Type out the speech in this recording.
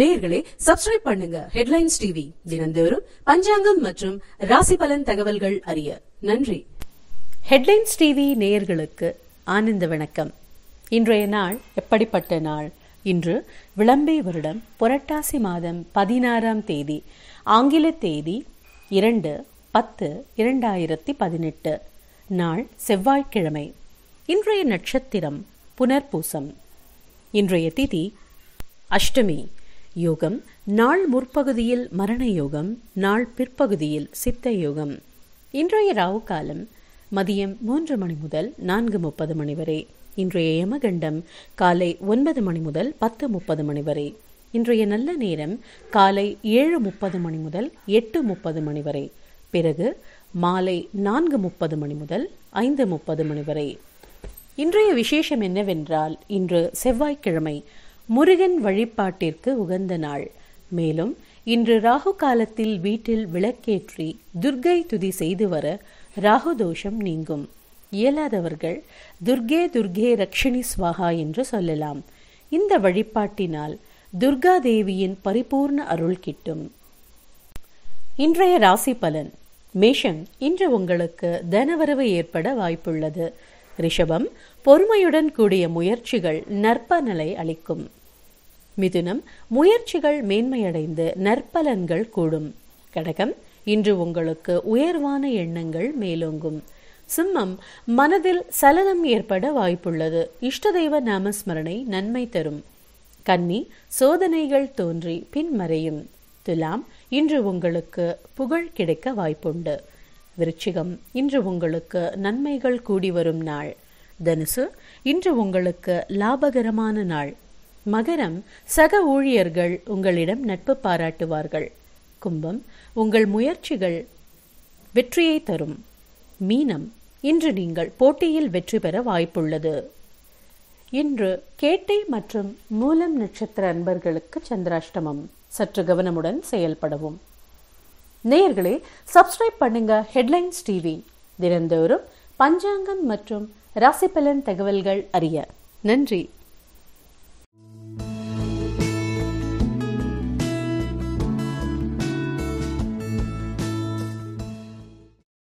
நேர்களே சப்ஸ்கிரைப் பண்ணுங்க headlines TV தினந்தோறும் பஞ்சாங்கம் மற்றும் ராசி பலன் தகவல்கள் அறிய நன்றி ஹெட்லைன்ஸ் டிவி நேயர்களுக்கு ஆனந்த வணக்கம் இன்றைய நாள் எப்படிப்பட்ட நாள் இன்று விளம்பே வருடம் புரட்டாசி மாதம் பதினாறாம் தேதி ஆங்கில தேதி இரண்டு பத்து இரண்டாயிரத்தி பதினெட்டு நாள் செவ்வாய்க்கிழமை இன்றைய நட்சத்திரம் புனர்பூசம் இன்றைய திதி அஷ்டமி யோகம் நாள் முற்பகுதியில் மரண யோகம் நாள் பிற்பகுதியில் சித்த யோகம் இன்றைய ராவு காலம் மதியம் மூன்று மணி முதல் நான்கு முப்பது மணி வரை இன்றைய யமகண்டம் காலை ஒன்பது மணி முதல் பத்து முப்பது மணி வரை இன்றைய நல்ல நேரம் காலை ஏழு முப்பது மணி முதல் எட்டு முப்பது மணி வரை பிறகு மாலை நான்கு முப்பது மணி முதல் ஐந்து முப்பது மணி வரை இன்றைய விசேஷம் என்னவென்றால் இன்று செவ்வாய்க்கிழமை முருகன் வழிபாட்டிற்கு உகந்த நாள் மேலும் இன்று ராகு காலத்தில் வீட்டில் விளக்கேற்றி துர்கை துதி செய்து வர ராகு தோஷம் நீங்கும் இயலாதவர்கள் துர்கே துர்கே ரக்ஷினி ஸ்வாகா என்று சொல்லலாம் இந்த வழிபாட்டினால் துர்கா தேவியின் பரிபூர்ண அருள் கிட்டும் இன்றைய ராசி பலன் மேஷம் இன்று உங்களுக்கு தனவரவு ஏற்பட வாய்ப்புள்ளது ரிஷபம் பொறுமையுடன் கூடிய முயற்சிகள் நற்பலனை அளிக்கும் மிதுனம் முயற்சிகள் மேன்மையடைந்து நற்பலன்கள் கூடும் கடகம் இன்று உங்களுக்கு உயர்வான எண்ணங்கள் மேலோங்கும் சிம்மம் மனதில் சலனம் ஏற்பட வாய்ப்புள்ளது இஷ்டதெய்வ நாமஸ்மரணை நன்மை தரும் கன்னி சோதனைகள் தோன்றி பின்மறையும் துலாம் இன்று உங்களுக்கு புகழ் கிடைக்க வாய்ப்புண்டு விருச்சிகம் இன்று உங்களுக்கு நன்மைகள் கூடி வரும் நாள் தனுசு இன்று உங்களுக்கு லாபகரமான நாள் மகரம் சக ஊழியர்கள் உங்களிடம் நட்பு பாராட்டுவார்கள் கும்பம் உங்கள் முயற்சிகள் வெற்றியை தரும் மீனம் இன்று நீங்கள் போட்டியில் வெற்றி பெற வாய்ப்புள்ளது இன்று கேட்டை மற்றும் மூலம் நட்சத்திர அன்பர்களுக்கு சந்திராஷ்டமம் சற்று கவனமுடன் செயல்படவும் நேயர்களே சப்ஸ்கிரைப் பண்ணுங்க ஹெட்லைன்ஸ் டிவி தினந்தோறும் பஞ்சாங்கம் மற்றும் ராசிபலன் தகவல்கள் அறிய நன்றி